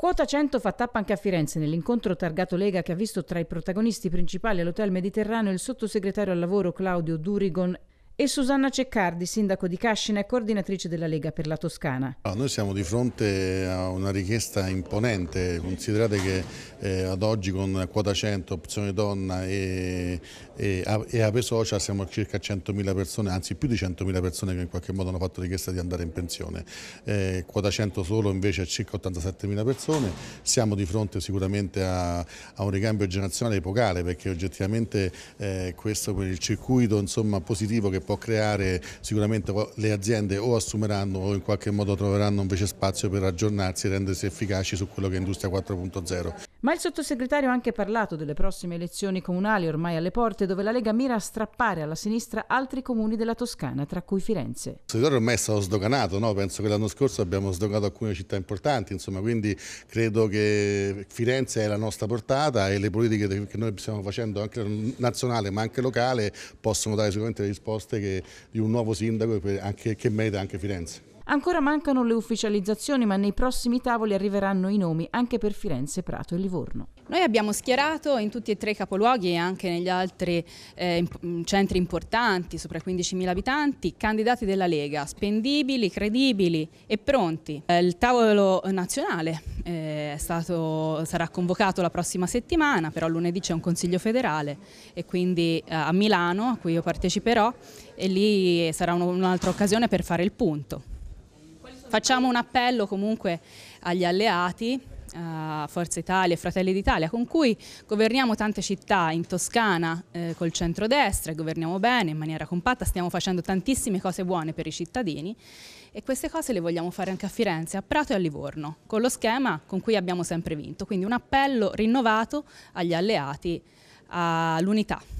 Quota 100 fa tappa anche a Firenze nell'incontro targato Lega che ha visto tra i protagonisti principali all'Hotel Mediterraneo il sottosegretario al lavoro Claudio Durigon e Susanna Ceccardi, sindaco di Cascina e coordinatrice della Lega per la Toscana. Ah, noi siamo di fronte a una richiesta imponente, considerate che eh, ad oggi con quota 100, opzione donna e, e, e Ape Social siamo a circa 100.000 persone, anzi più di 100.000 persone che in qualche modo hanno fatto richiesta di andare in pensione. Eh, quota 100 solo invece a circa 87.000 persone, siamo di fronte sicuramente a, a un ricambio generazionale epocale perché oggettivamente eh, questo per il circuito insomma, positivo che può creare sicuramente le aziende o assumeranno o in qualche modo troveranno invece spazio per aggiornarsi e rendersi efficaci su quello che è Industria 4.0. Ma il sottosegretario ha anche parlato delle prossime elezioni comunali ormai alle porte dove la Lega mira a strappare alla sinistra altri comuni della Toscana, tra cui Firenze. Il territorio ormai è stato sdoganato, no? penso che l'anno scorso abbiamo sdoganato alcune città importanti, insomma, quindi credo che Firenze è la nostra portata e le politiche che noi stiamo facendo anche nazionale ma anche locale possono dare sicuramente risposte proposte che, di un nuovo sindaco che, anche, che merita anche Firenze. Ancora mancano le ufficializzazioni, ma nei prossimi tavoli arriveranno i nomi anche per Firenze, Prato e Livorno. Noi abbiamo schierato in tutti e tre i capoluoghi e anche negli altri eh, centri importanti, sopra 15.000 abitanti, candidati della Lega, spendibili, credibili e pronti. il tavolo nazionale eh, stato, sarà convocato la prossima settimana, però lunedì c'è un consiglio federale e quindi eh, a Milano a cui io parteciperò e lì sarà un'altra occasione per fare il punto. Facciamo un appello comunque agli alleati a Forza Italia e Fratelli d'Italia, con cui governiamo tante città in Toscana eh, col centrodestra, governiamo bene, in maniera compatta, stiamo facendo tantissime cose buone per i cittadini e queste cose le vogliamo fare anche a Firenze, a Prato e a Livorno, con lo schema con cui abbiamo sempre vinto. Quindi un appello rinnovato agli alleati all'unità.